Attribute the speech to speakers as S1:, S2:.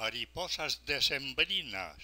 S1: mariposas decembrinas.